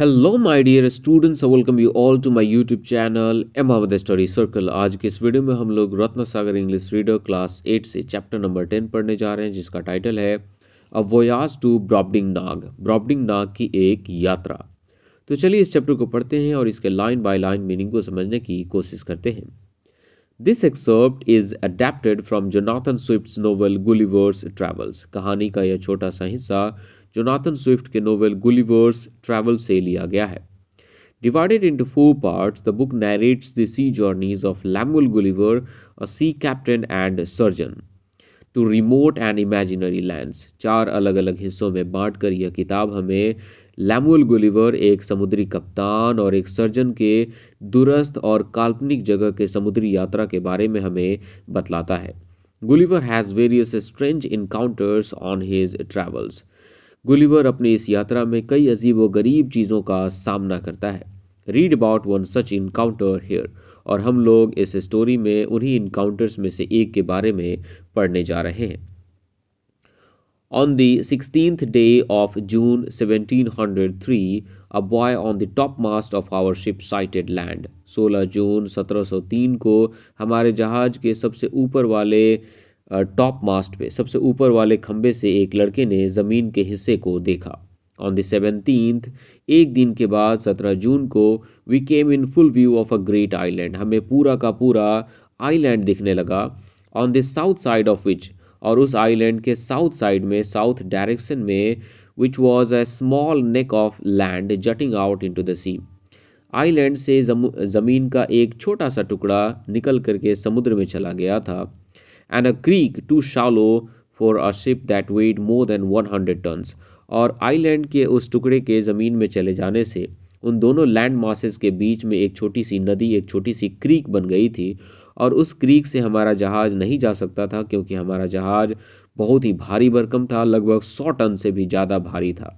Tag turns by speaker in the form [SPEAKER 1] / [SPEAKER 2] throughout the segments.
[SPEAKER 1] Hello my dear students welcome you all to my YouTube channel M study circle आज के इस वीडियो में हम लोग Ratna Sagar English reader class eight से चैप्टर नंबर टेन पढ़ने जा रहे हैं जिसका टाइटल है अ वोयाज टू ब्रॉबडिंग नाग ब्रॉबडिंग नाग की एक यात्रा तो चलिए इस चैप्टर को पढ़ते हैं और इसके लाइन बाय लाइन मीनिंग को समझने की कोशिश करते हैं this excerpt is adapted from Jonathan Swift novel Gulliver's Travels कहानी का यह छोटा सा हिस्सा जोनाथन स्विफ्ट के नोवेल गुलिवर्स ट्रैवल से लिया गया है Divided into four parts, the book narrates the sea journeys of Lemuel Gulliver, a sea captain and surgeon, to remote and imaginary lands. चार अलग अलग हिस्सों में बांट कर यह किताब हमें लैमुअल गुलिवर एक समुद्री कप्तान और एक सर्जन के दुरस्त और काल्पनिक जगह के समुद्री यात्रा के बारे में हमें बतलाता है Gulliver has various strange encounters on his travels Gulliver अपनी इस यात्रा में कई अजीब व गरीब चीज़ों का सामना करता है read about one such encounter here और हम लोग इस स्टोरी में उन्हीं इनकाउंटर्स में से एक के बारे में पढ़ने जा रहे हैं day of June seventeen hundred three a boy on the top mast of our ship sighted land सोलह जून सत्रह सौ तीन को हमारे जहाज के सबसे ऊपर वाले टॉप मास्ट पे सबसे ऊपर वाले खंबे से एक लड़के ने ज़मीन के हिस्से को देखा ऑन द एक दिन के बाद सत्रह जून को we came in full view of a great island हमें पूरा का पूरा आइलैंड दिखने लगा on the south side of which और उस आइलैंड के साउथ साइड में साउथ डायरेक्शन में which was a small neck of land jutting out into the sea island से जमीन का एक छोटा सा टुकड़ा निकल करके समुद्र में चला गया था and a creek too shallow for a ship that weighed more than one hundred tons और आइलैंड के उस टुकड़े के ज़मीन में चले जाने से उन दोनों लैंड मासेस के बीच में एक छोटी सी नदी एक छोटी सी क्रीक बन गई थी और उस क्रीक से हमारा जहाज़ नहीं जा सकता था क्योंकि हमारा जहाज़ बहुत ही भारी भरकम था लगभग सौ टन से भी ज़्यादा भारी था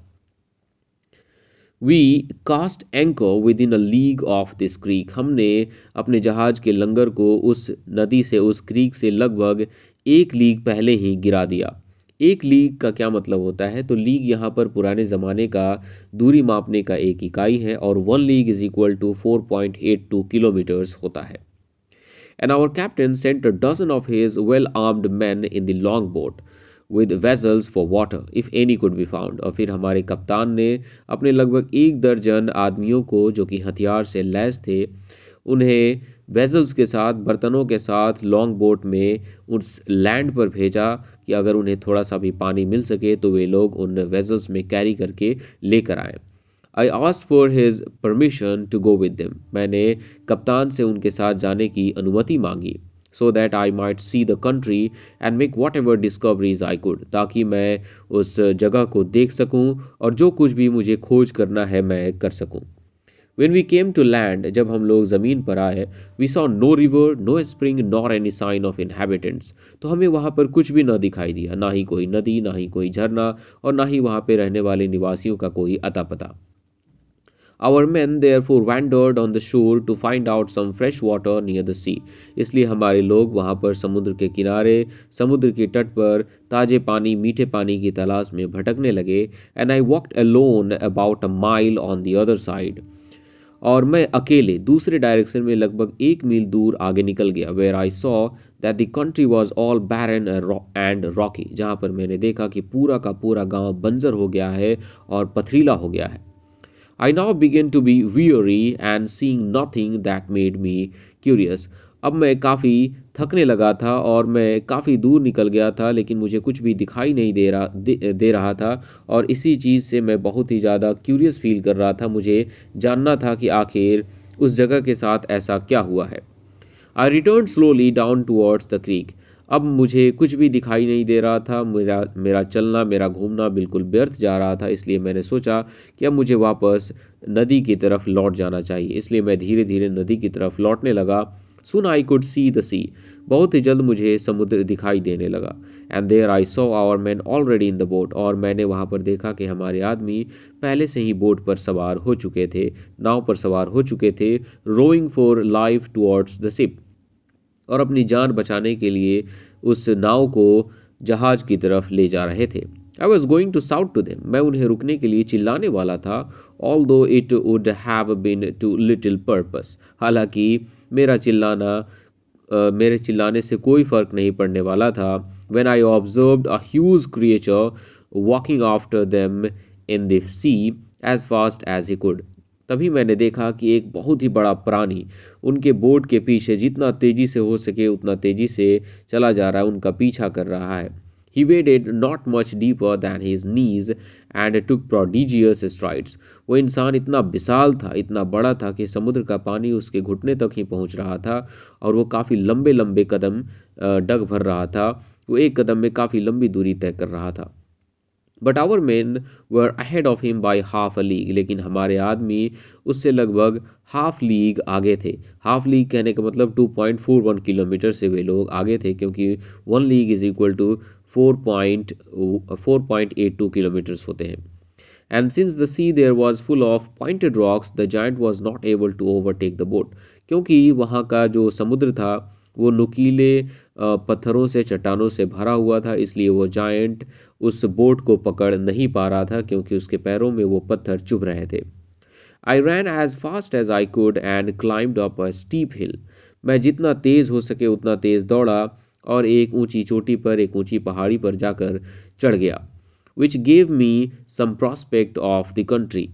[SPEAKER 1] वी कास्ट एंको within a league of this creek हमने अपने जहाज के लंगर को उस नदी से उस क्रीक से लगभग एक लीग पहले ही गिरा दिया एक लीग का क्या मतलब होता है तो लीग यहाँ पर पुराने ज़माने का दूरी मापने का एक इकाई है और one league is equal to four point eight two kilometres होता है and our captain sent dozen of his well armed men in the long boat with vessels for water if any could be found और फिर हमारे कप्तान ने अपने लगभग एक दर्जन आदमियों को जो कि हथियार से लैस थे उन्हें वेजल्स के साथ बर्तनों के साथ लॉन्ग बोट में उस लैंड पर भेजा कि अगर उन्हें थोड़ा सा भी पानी मिल सके तो वे लोग उन वेजल्स में कैरी करके लेकर आए I ask for his permission to go with them मैंने कप्तान से उनके साथ जाने की अनुमति मांगी so that I might see the country and make whatever discoveries I could ताकि मैं उस जगह को देख सकूँ और जो कुछ भी मुझे खोज करना है मैं कर सकूँ when we came to land जब हम लोग ज़मीन पर आए we saw no river no spring nor any sign of inhabitants तो हमें वहाँ पर कुछ भी ना दिखाई दिया ना ही कोई नदी ना ही कोई झरना और ना ही वहाँ पर रहने वाले निवासियों का कोई अता पता our men therefore wandered on the shore to find out some fresh water near the sea इसलिए हमारे लोग वहाँ पर समुद्र के किनारे समुद्र के तट पर ताजे पानी मीठे पानी की तलाश में भटकने लगे and I walked alone about a mile on the other side और मैं अकेले दूसरे डायरेक्शन में लगभग एक मील दूर आगे निकल गया where I saw that the country was all barren and rocky जहाँ पर मैंने देखा कि पूरा का पूरा गांव बंजर हो गया है और पथरीला हो गया है I now began to be weary and seeing nothing that made me curious अब मैं काफ़ी थकने लगा था और मैं काफ़ी दूर निकल गया था लेकिन मुझे कुछ भी दिखाई नहीं दे रहा दे, दे रहा था और इसी चीज़ से मैं बहुत ही ज़्यादा क्यूरियस फील कर रहा था मुझे जानना था कि आखिर उस जगह के साथ ऐसा क्या हुआ है I return slowly down towards the creek अब मुझे कुछ भी दिखाई नहीं दे रहा था मेरा मेरा चलना मेरा घूमना बिल्कुल व्यर्थ जा रहा था इसलिए मैंने सोचा कि अब मुझे वापस नदी की तरफ लौट जाना चाहिए इसलिए मैं धीरे धीरे नदी की तरफ लौटने लगा सुन आई कुड सी द सी बहुत ही जल्द मुझे समुद्र दिखाई देने लगा and there I saw our men already in the boat और मैंने वहाँ पर देखा कि हमारे आदमी पहले से ही बोट पर सवार हो चुके थे नाव पर सवार हो चुके थे rowing for life towards the ship और अपनी जान बचाने के लिए उस नाव को जहाज की तरफ ले जा रहे थे I was going to shout to them मैं उन्हें रुकने के लिए चिल्लाने वाला था although it would have been too little purpose हालांकि मेरा चिल्लाना uh, मेरे चिल्लाने से कोई फ़र्क नहीं पड़ने वाला था when I observe a huge creature walking after them in this sea as fast as he could तभी मैंने देखा कि एक बहुत ही बड़ा प्राणी उनके बोर्ड के पीछे जितना तेज़ी से हो सके उतना तेज़ी से चला जा रहा है उनका पीछा कर रहा है He waded not much deeper than his knees and took prodigious strides. वो इंसान इतना विशाल था इतना बड़ा था कि समुद्र का पानी उसके घुटने तक ही पहुँच रहा था और वो काफ़ी लंबे लंबे कदम डग भर रहा था वो एक कदम में काफ़ी लंबी दूरी तय कर रहा था but our men were ahead of him by half a league लेकिन हमारे आदमी उससे लगभग हाफ लीग आगे थे हाफ लीग कहने का मतलब two point four one kilometre से वे लोग आगे थे क्योंकि one league is equal to four point four point eight two kilometres होते हैं and since the sea there was full of pointed rocks the giant was not able to overtake the boat क्योंकि वहाँ का जो समुद्र था वो नुकीले पत्थरों से चट्टानों से भरा हुआ था इसलिए वो जायंट उस बोट को पकड़ नहीं पा रहा था क्योंकि उसके पैरों में वो पत्थर चुभ रहे थे I ran as fast as I could and climbed up a steep hill मैं जितना तेज़ हो सके उतना तेज़ दौड़ा और एक ऊंची चोटी पर एक ऊंची पहाड़ी पर जाकर चढ़ गया which gave me some prospect of the country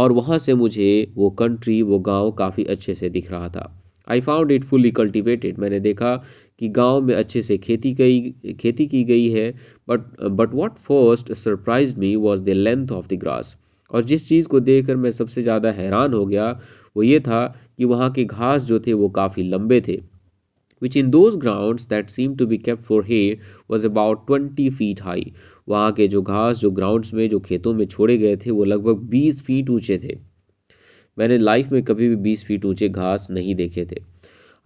[SPEAKER 1] और वहाँ से मुझे वो कंट्री वो गांव काफ़ी अच्छे से दिख रहा था I found it fully cultivated मैंने देखा कि गांव में अच्छे से खेती कई खेती की गई है but but what first surprise me was the length of the grass और जिस चीज़ को देख मैं सबसे ज़्यादा हैरान हो गया वो ये था कि वहाँ के घास जो थे वो काफ़ी लंबे थे which in those grounds that seem to be kept for hay was about twenty feet high वहाँ के जो घास जो ग्राउंड्स में जो खेतों में छोड़े गए थे वो लगभग बीस फीट ऊँचे थे मैंने लाइफ में कभी भी बीस फीट ऊंचे घास नहीं देखे थे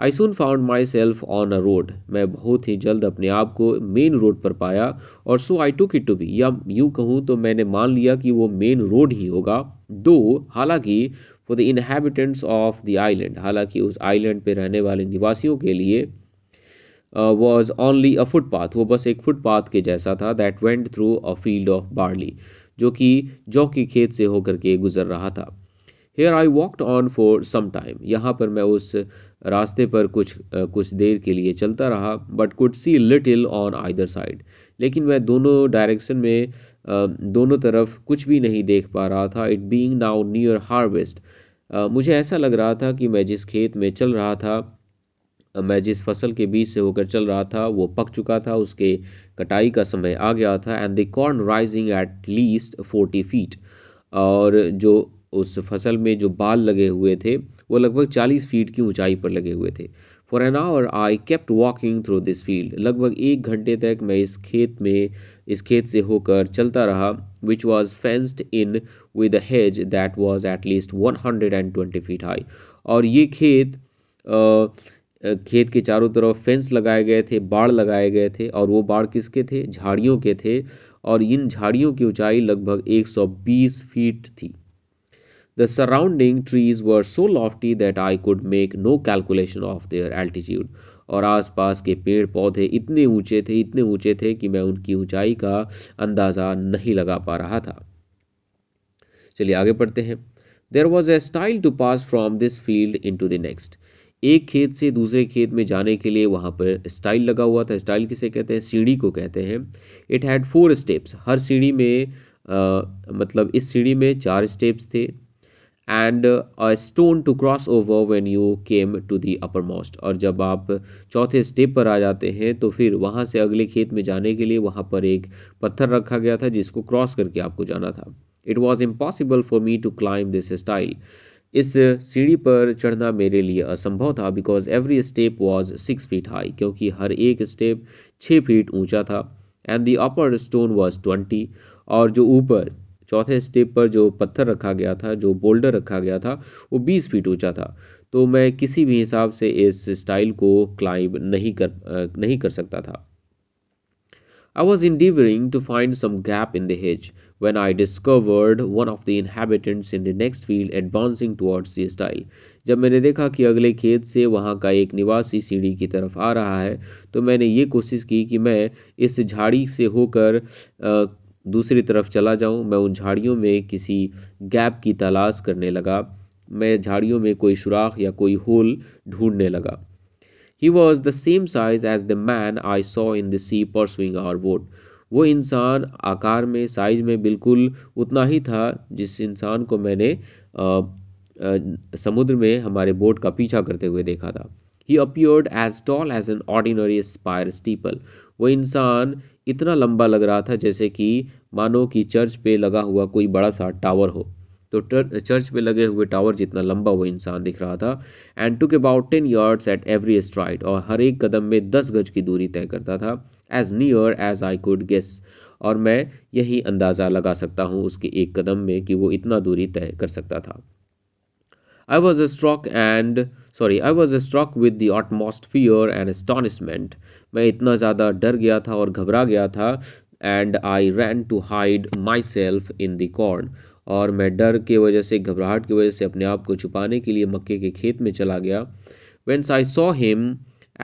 [SPEAKER 1] I soon found myself on a road मैं बहुत ही जल्द अपने आप को मेन रोड पर पाया और so I took it to be या यूँ कहूँ तो मैंने मान लिया कि वो मेन रोड ही होगा दो हालांकि for the inhabitants of the island हालांकि उस आइलैंड पर रहने वाले निवासियों के लिए वॉज ऑनली अ फुटपाथ वो बस एक फुटपाथ के जैसा था that went through a field of barley जो कि जौ के खेत से होकर के गुजर रहा था here I walked on for some time यहाँ पर मैं उस रास्ते पर कुछ कुछ देर के लिए चलता रहा but could see little on either side लेकिन मैं दोनों डायरेक्शन में दोनों तरफ कुछ भी नहीं देख पा रहा था it being now near harvest मुझे ऐसा लग रहा था कि मैं जिस खेत में चल रहा था मैं जिस फसल के बीच से होकर चल रहा था वो पक चुका था उसके कटाई का समय आ गया था and the corn rising at least forty feet और जो उस फसल में जो बाल लगे हुए थे वो लगभग चालीस फीट की ऊंचाई पर लगे हुए थे for an hour I kept walking through this field लगभग एक घंटे तक मैं इस खेत में इस खेत से होकर चलता रहा which was fenced in with hedge that was at least one hundred and twenty feet high और ये खेत आ, खेत के चारों तरफ फेंस लगाए गए थे बाढ़ लगाए गए थे और वो बाढ़ किसके थे झाड़ियों के थे और इन झाड़ियों की ऊंचाई लगभग 120 फीट थी The surrounding trees were so lofty that I could make no calculation of their altitude. और आसपास के पेड़ पौधे इतने ऊंचे थे इतने ऊंचे थे कि मैं उनकी ऊंचाई का अंदाज़ा नहीं लगा पा रहा था चलिए आगे पढ़ते हैं there was a stile to pass from this field into the next एक खेत से दूसरे खेत में जाने के लिए वहाँ पर स्टाइल लगा हुआ था स्टाइल किसे कहते हैं सीढ़ी को कहते हैं इट हैड फोर स्टेप्स हर सीढ़ी में आ, मतलब इस सीढ़ी में चार स्टेप्स थे and stone to cross over when you came to the uppermost और जब आप चौथे स्टेप पर आ जाते हैं तो फिर वहाँ से अगले खेत में जाने के लिए वहाँ पर एक पत्थर रखा गया था जिसको क्रॉस करके आपको जाना था it was impossible for me to climb this stile इस सीढ़ी पर चढ़ना मेरे लिए असंभव था because every step was six feet high क्योंकि हर एक स्टेप छः फीट ऊँचा था and the upper stone was twenty और जो ऊपर चौथे स्टेप पर जो पत्थर रखा गया था जो बोल्डर रखा गया था वो बीस फीट ऊँचा था तो मैं किसी भी हिसाब से इस स्टाइल को क्लाइंब नहीं कर नहीं कर सकता था I was endeavoring to find some gap in the hedge when I discovered one of the inhabitants in the next field advancing towards the style. जब मैंने देखा कि अगले खेत से वहाँ का एक निवासी सीढ़ी की तरफ आ रहा है तो मैंने ये कोशिश की कि मैं इस झाड़ी से होकर दूसरी तरफ चला जाऊं मैं उन झाड़ियों में किसी गैप की तलाश करने लगा मैं झाड़ियों में कोई सुराख या कोई होल ढूंढने लगा he was the same size as the man I saw in the sea swing our boat वो इंसान आकार में साइज में बिल्कुल उतना ही था जिस इंसान को मैंने आ, आ, समुद्र में हमारे बोट का पीछा करते हुए देखा था he appeared as tall as an ordinary spire steeple वो इंसान इतना लंबा लग रहा था जैसे कि मानो कि चर्च पे लगा हुआ कोई बड़ा सा टावर हो तो चर्च पे लगे हुए टावर जितना लंबा वो इंसान दिख रहा था and took about ten yards at every stride और हर एक कदम में दस गज की दूरी तय करता था as near as I could guess और मैं यही अंदाज़ा लगा सकता हूँ उसके एक कदम में कि वो इतना दूरी तय कर सकता था I was struck and sorry I was struck with the utmost fear and astonishment मैं इतना ज़्यादा डर गया था और घबरा गया था and I ran to hide myself in the corn और मैं डर के वजह से घबराहट की वजह से अपने आप को छुपाने के लिए मक्के के खेत में चला गया whence I saw him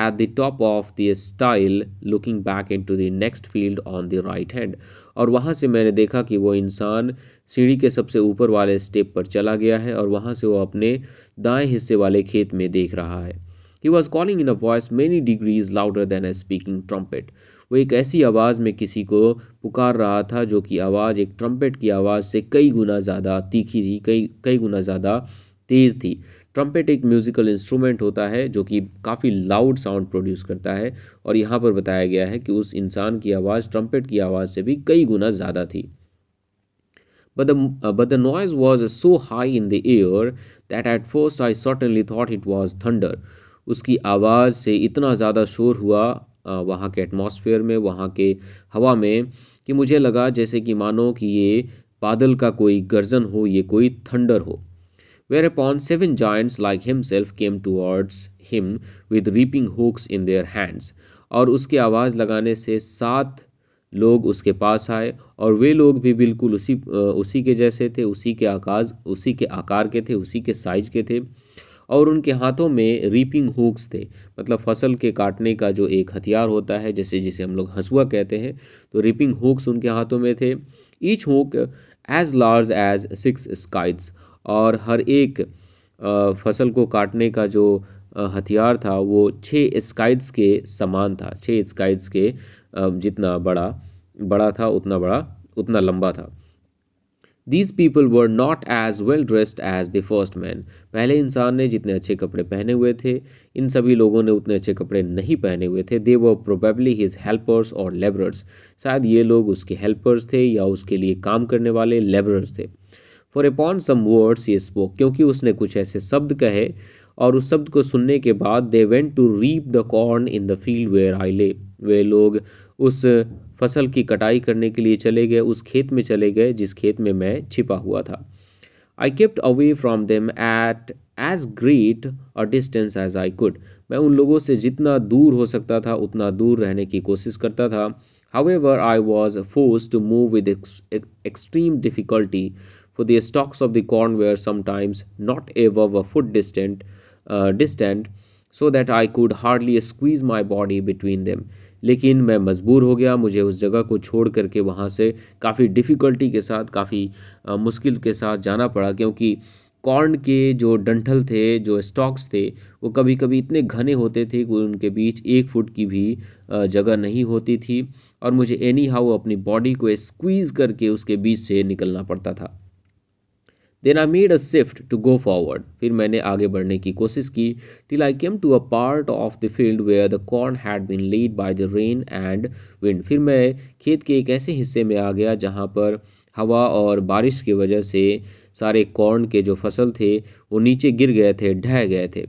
[SPEAKER 1] at the top of the stile looking back into the next field on the right hand और वहाँ से मैंने देखा कि वो इंसान सीढ़ी के सबसे ऊपर वाले स्टेप पर चला गया है और वहाँ से वो अपने दाएं हिस्से वाले खेत में देख रहा है he was calling in a voice many degrees louder than a speaking trumpet वो एक ऐसी आवाज़ में किसी को पुकार रहा था जो कि आवाज़ एक ट्रम्पेट की आवाज़ से कई गुना ज़्यादा तीखी थी कई कई गुना ज़्यादा तेज़ थी ट्रम्पेट एक म्यूज़िकल इंस्ट्रूमेंट होता है जो कि काफ़ी लाउड साउंड प्रोड्यूस करता है और यहाँ पर बताया गया है कि उस इंसान की आवाज़ ट्रम्पेट की आवाज़ से भी कई गुना ज़्यादा थी but but the noise was so high in the air that at first I certainly I it was thunder उसकी आवाज़ से इतना ज़्यादा शोर हुआ uh, वहाँ के एटमोसफेयर में वहाँ के हवा में कि मुझे लगा जैसे कि मानो कि ये बादल का कोई गर्जन हो ये कोई थंडर हो Whereupon seven giants like himself came towards him with reaping hooks in their hands और उसकी आवाज़ लगाने से सात लोग उसके पास आए और वे लोग भी बिल्कुल उसी उसी के जैसे थे उसी के आकाश उसी के आकार के थे उसी के साइज के थे और उनके हाथों में रीपिंग हुक्स थे मतलब फसल के काटने का जो एक हथियार होता है जैसे जिसे हम लोग हंसुआ कहते हैं तो रीपिंग हुक्स उनके हाथों में थे each hook as large as six scythes और हर एक फसल को काटने का जो हथियार था वो छः स्काइड्स के समान था छः स्काइड्स के जितना बड़ा बड़ा था उतना बड़ा उतना लंबा था these people were not as well dressed as the first man पहले इंसान ने जितने अच्छे कपड़े पहने हुए थे इन सभी लोगों ने उतने अच्छे कपड़े नहीं पहने हुए थे they were probably his helpers और लेबरर्स शायद ये लोग उसके हेल्पर्स थे या उसके लिए काम करने वाले लेबरर्स थे for upon some words ye spoke क्योंकि उसने कुछ ऐसे शब्द कहे और उस शब्द को सुनने के बाद they went to reap the corn in the field where I lay वे लोग उस फसल की कटाई करने के लिए चले गए उस खेत में चले गए जिस खेत में मैं छिपा हुआ था I kept away from them at as great a distance as I could मैं उन लोगों से जितना दूर हो सकता था उतना दूर रहने की कोशिश करता था however I was force to move with extreme difficulty for the stalks of the corn were sometimes not above a foot distant, uh, distant so that I could hardly squeeze my body between them. लेकिन मैं मजबूर हो गया मुझे उस जगह को छोड़ करके वहाँ से काफ़ी डिफ़िकल्टी के साथ काफ़ी uh, मुश्किल के साथ जाना पड़ा क्योंकि कॉर्न के जो डंठल थे जो स्टॉक्स थे वो कभी कभी इतने घने होते थे कि उनके बीच एक फुट की भी uh, जगह नहीं होती थी और मुझे एनी हाउ अपनी बॉडी को स्क्वीज़ करके उसके बीच से निकलना पड़ता था then I made a shift to go forward फिर मैंने आगे बढ़ने की कोशिश की till I came to a part of the field where the corn had been laid by the rain and wind फिर मैं खेत के एक ऐसे हिस्से में आ गया जहाँ पर हवा और बारिश की वजह से सारे कॉर्न के जो फसल थे वो नीचे गिर गए थे ढह गए थे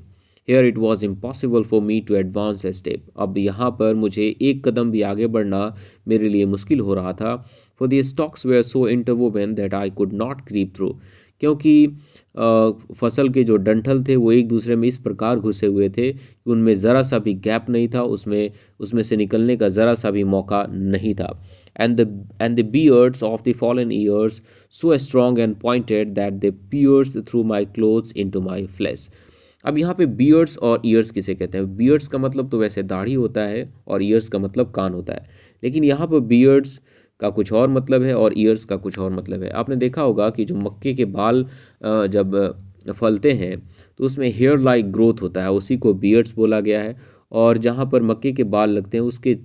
[SPEAKER 1] here it was impossible for me to advance a step अब यहाँ पर मुझे एक कदम भी आगे बढ़ना मेरे लिए मुश्किल हो रहा था for the stalks were so interwoven that I could not creep through क्योंकि फसल के जो डंठल थे वो एक दूसरे में इस प्रकार घुसे हुए थे कि उनमें ज़रा सा भी गैप नहीं था उसमें उसमें से निकलने का ज़रा सा भी मौका नहीं था and the and the beards of the ears so strong and pointed that the pierce through my clothes into my flesh अब यहाँ पे बियर्ड्स और ईयर्स किसे कहते हैं बियर्ड्स का मतलब तो वैसे दाढ़ी होता है और ईयर्स का मतलब कान होता है लेकिन यहाँ पर बियर्ड्स का कुछ और मतलब है और ईयर्स का कुछ और मतलब है आपने देखा होगा कि जो मक्के के बाल जब फलते हैं तो उसमें हेयर लाइक ग्रोथ होता है उसी को बियर्ड्स बोला गया है और जहाँ पर मक्के के बाल लगते हैं उसके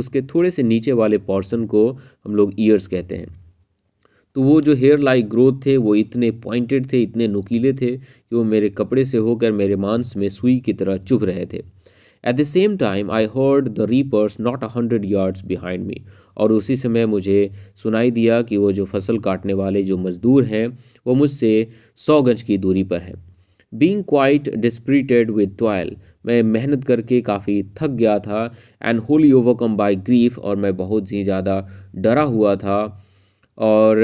[SPEAKER 1] उसके थोड़े से नीचे वाले पोर्सन को हम लोग ईयर्स कहते हैं तो वो जो हेयर लाइक ग्रोथ थे वो इतने पॉइंटेड थे इतने नुकीले थे कि वो मेरे कपड़े से होकर मेरे मांस में सुई की तरह चुभ रहे थे at the same time I heard the reapers not a hundred yards behind me और उसी समय मुझे सुनाई दिया कि वो जो फसल काटने वाले जो मज़दूर हैं वो मुझसे सौ गज की दूरी पर हैं being quite dispirited with toil मैं मेहनत करके काफ़ी थक गया था and wholly overcome by grief और मैं बहुत ही ज़्यादा डरा हुआ था और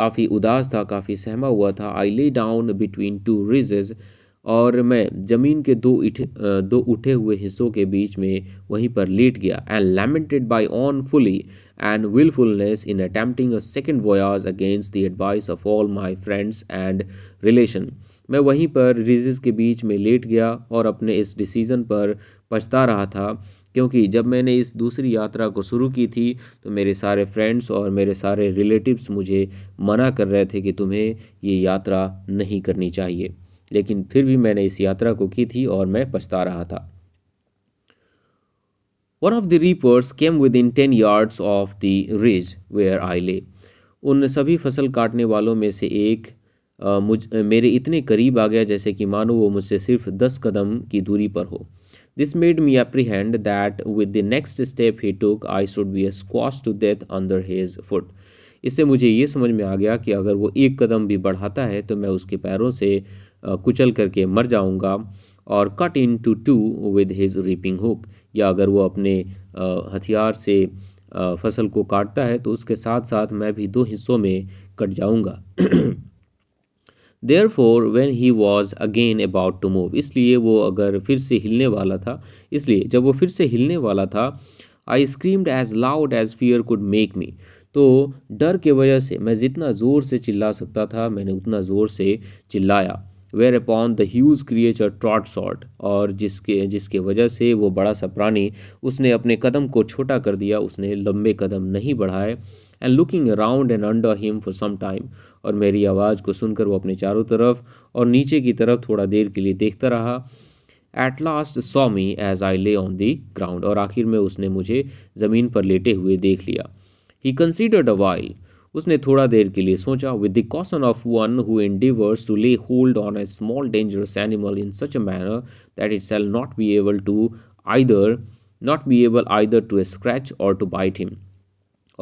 [SPEAKER 1] काफ़ी उदास था काफ़ी सहमा हुआ था आई ले डाउन बिटवीन टू रिजेज़ और मैं जमीन के दो इठ दो उठे हुए हिस्सों के बीच में वहीं पर लेट गया and lamented my own folly and wilfulness in attempting a second voyage against the advice of all my friends and relation मैं वहीं पर रिजिज के बीच में लेट गया और अपने इस डिसीज़न पर पछता रहा था क्योंकि जब मैंने इस दूसरी यात्रा को शुरू की थी तो मेरे सारे फ्रेंड्स और मेरे सारे रिलेटिव्स मुझे मना कर रहे थे कि तुम्हें ये यात्रा नहीं करनी चाहिए लेकिन फिर भी मैंने इस यात्रा को की थी और मैं पछता रहा था one of the reapers came within ten yards of the ridge where I lay उन सभी फसल काटने वालों में से एक आ, मुझ मेरे इतने करीब आ गया जैसे कि मानो वो मुझसे सिर्फ दस कदम की दूरी पर हो this made me apprehend that with the next step he took I should be a squash to death under his foot इससे मुझे ये समझ में आ गया कि अगर वो एक कदम भी बढ़ाता है तो मैं उसके पैरों से कुचल करके मर जाऊंगा और cut into two with his reaping hook या अगर वो अपने हथियार से फसल को काटता है तो उसके साथ साथ मैं भी दो हिस्सों में कट जाऊंगा therefore when he was again about to move इसलिए वो अगर फिर से हिलने वाला था इसलिए जब वो फिर से हिलने वाला था I screamed as loud as fear could make me तो डर के वजह से मैं जितना ज़ोर से चिल्ला सकता था मैंने उतना ज़ोर से चिल्लाया whereupon the huge creature trod short और जिसके जिसके वजह से वो बड़ा सा प्राणी उसने अपने कदम को छोटा कर दिया उसने लंबे कदम नहीं बढ़ाए and looking around and under him for some time और मेरी आवाज़ को सुनकर वो अपने चारों तरफ और नीचे की तरफ थोड़ा देर के लिए देखता रहा at last saw me as I lay on the ground और आखिर में उसने मुझे ज़मीन पर लेटे हुए देख लिया ही कंसिडर्ड अ वाइल उसने थोड़ा देर के लिए सोचा with the caution of one who endeavours to lay hold on a small dangerous animal in such a manner that it shall not be able to either not be able either to scratch or to bite him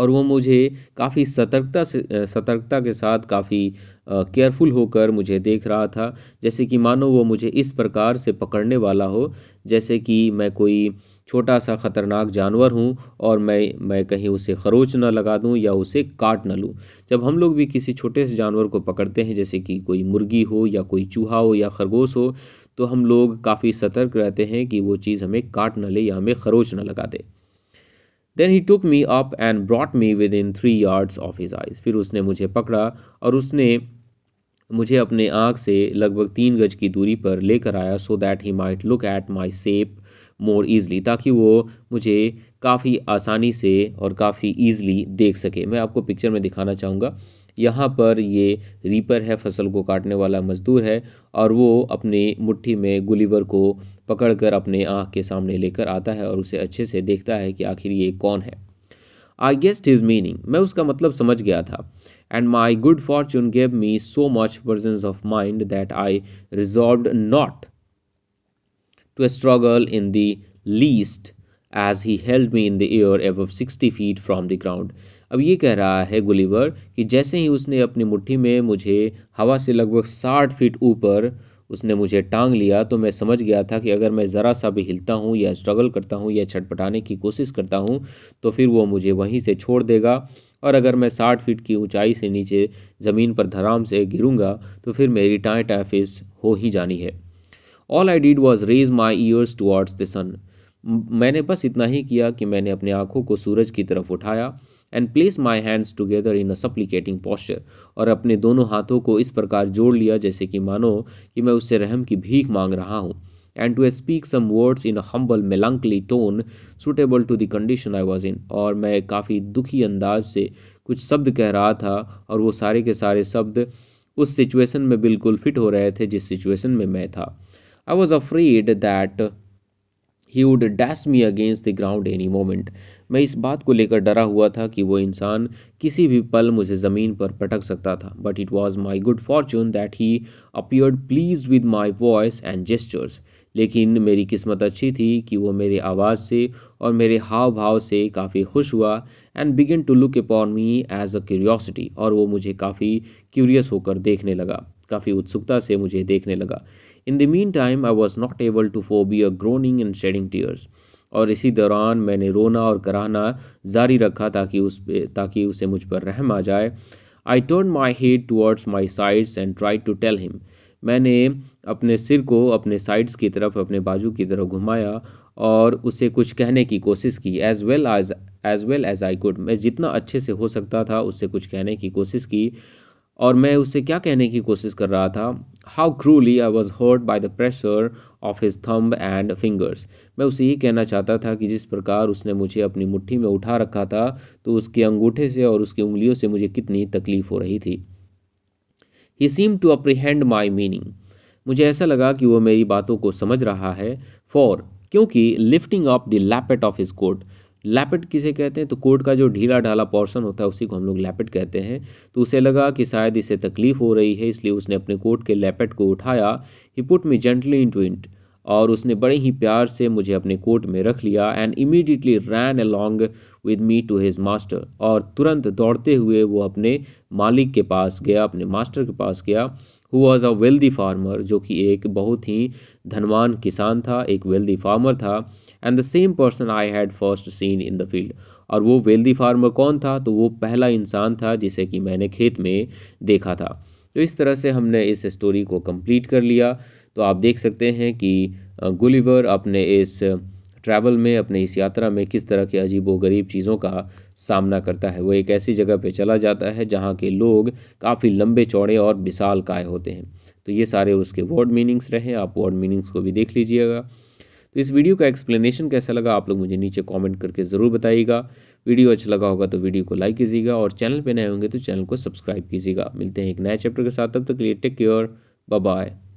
[SPEAKER 1] और वो मुझे काफ़ी सतर्कता से सतर्कता के साथ काफ़ी केयरफुल होकर मुझे देख रहा था जैसे कि मानो वो मुझे इस प्रकार से पकड़ने वाला हो जैसे कि मैं कोई छोटा सा ख़तरनाक जानवर हूँ और मैं मैं कहीं उसे खरोच न लगा दूँ या उसे काट न लूँ जब हम लोग भी किसी छोटे से जानवर को पकड़ते हैं जैसे कि कोई मुर्गी हो या कोई चूहा हो या खरगोश हो तो हम लोग काफ़ी सतर्क रहते हैं कि वो चीज़ हमें काट न ले या हमें खरोच न लगा दे then he took me up and brought me within three yards of his eyes फिर उसने मुझे पकड़ा और उसने मुझे अपने आँख से लगभग तीन गज की दूरी पर लेकर आया so that he might look at my shape more easily ताकि वो मुझे काफ़ी आसानी से और काफ़ी ईजली देख सके मैं आपको पिक्चर में दिखाना चाहूँगा यहाँ पर ये रीपर है फसल को काटने वाला मज़दूर है और वो अपनी मुट्ठी में गुलीवर को पकड़कर अपने आँख के सामने लेकर आता है और उसे अच्छे से देखता है कि आखिर ये कौन है आई गेस्ट हिज मीनिंग मैं उसका मतलब समझ गया था and my good fortune gave me so much versions of mind that I resolve not to struggle in the least as he held me in the air above 60 feet from the ground अब ये कह रहा है गुलीवर कि जैसे ही उसने अपनी मुट्ठी में मुझे हवा से लगभग साठ फीट ऊपर उसने मुझे टांग लिया तो मैं समझ गया था कि अगर मैं ज़रा सा भी हिलता हूँ या स्ट्रगल करता हूँ या छटपटाने की कोशिश करता हूँ तो फिर वो मुझे वहीं से छोड़ देगा और अगर मैं साठ फीट की ऊंचाई से नीचे ज़मीन पर धराम से गिरूंगा तो फिर मेरी टाँ टाफिस हो ही जानी है all I did was raise my eyes towards the sun मैंने बस इतना ही किया कि मैंने अपने आँखों को सूरज की तरफ उठाया and place my hands together in a supplicating posture और अपने दोनों हाथों को इस प्रकार जोड़ लिया जैसे कि मानो कि मैं उससे रहम की भीख मांग रहा हूँ and to speak some words in a humble melancholy tone suitable to the condition I was in और मैं काफ़ी दुखी अंदाज से कुछ शब्द कह रहा था और वो सारे के सारे शब्द उस सिचुएशन में बिल्कुल फिट हो रहे थे जिस सिचुएशन में मैं था I was afraid that he would dash me against the ground any moment मैं इस बात को लेकर डरा हुआ था कि वो इंसान किसी भी पल मुझे ज़मीन पर पटक सकता था but it was my good fortune that he appeared pleased with my voice and gestures लेकिन मेरी किस्मत अच्छी थी कि वो मेरी आवाज़ से और मेरे हाव भाव से काफ़ी खुश हुआ and begin to look upon me as a curiosity और वो मुझे काफ़ी क्यूरियस होकर देखने लगा काफ़ी उत्सुकता से मुझे देखने लगा in the meantime I was not able to a groaning and shedding tears और इसी दौरान मैंने रोना और कराहना जारी रखा ताकि उस पर ताकि उसे मुझ पर रहम आ जाए I turn my head towards my sides and try to tell him मैंने अपने सिर को अपने साइड्स की तरफ अपने बाजू की तरफ घुमाया और उसे कुछ कहने की कोशिश की as well as as well as I could मैं जितना अच्छे से हो सकता था उससे कुछ कहने की कोशिश की और मैं उससे क्या कहने की कोशिश कर रहा था how cruelly I was hurt by the pressure of his thumb and fingers मैं उसे ये कहना चाहता था कि जिस प्रकार उसने मुझे अपनी मुट्ठी में उठा रखा था तो उसके अंगूठे से और उसकी उंगलियों से मुझे कितनी तकलीफ हो रही थी he seem to apprehend my meaning मुझे ऐसा लगा कि वह मेरी बातों को समझ रहा है फॉर क्योंकि lifting up the lappet of his coat lappet किसे कहते हैं तो कोट का जो ढीला ढाला पोर्शन होता है उसी को हम लोग लैपिड कहते हैं तो उसे लगा कि शायद इसे तकलीफ हो रही है इसलिए उसने अपने कोट के लैपेट को उठाया he put me gently into it और उसने बड़े ही प्यार से मुझे अपने कोट में रख लिया and immediately ran along with me to his master और तुरंत दौड़ते हुए वो अपने मालिक के पास गया अपने मास्टर के पास गया who was a wealthy farmer जो कि एक बहुत ही धनवान किसान था एक वेल्दी फार्मर था and the same person I had first seen in the field और वो वेल्दी फार्मर कौन था तो वो पहला इंसान था जिसे कि मैंने खेत में देखा था तो इस तरह से हमने इस स्टोरी को कंप्लीट कर लिया तो आप देख सकते हैं कि गुलिवर अपने इस ट्रैवल में अपने इस यात्रा में किस तरह के अजीब व गरीब चीज़ों का सामना करता है वो एक ऐसी जगह पे चला जाता है जहाँ के लोग काफ़ी लंबे चौड़े और विशाल काय होते हैं तो ये सारे उसके वर्ड मीनिंग्स रहे आप वर्ड मीनिंग्स को भी देख लीजिएगा तो इस वीडियो का एक्सप्लेनेशन कैसा लगा आप लोग मुझे नीचे कमेंट करके ज़रूर बताइएगा वीडियो अच्छा लगा होगा तो वीडियो को लाइक कीजिएगा और चैनल पर नए होंगे तो चैनल को सब्सक्राइब कीजिएगा मिलते हैं एक नए चैप्टर के साथ तब तक तो क्लियर लिए टेक केयर बाय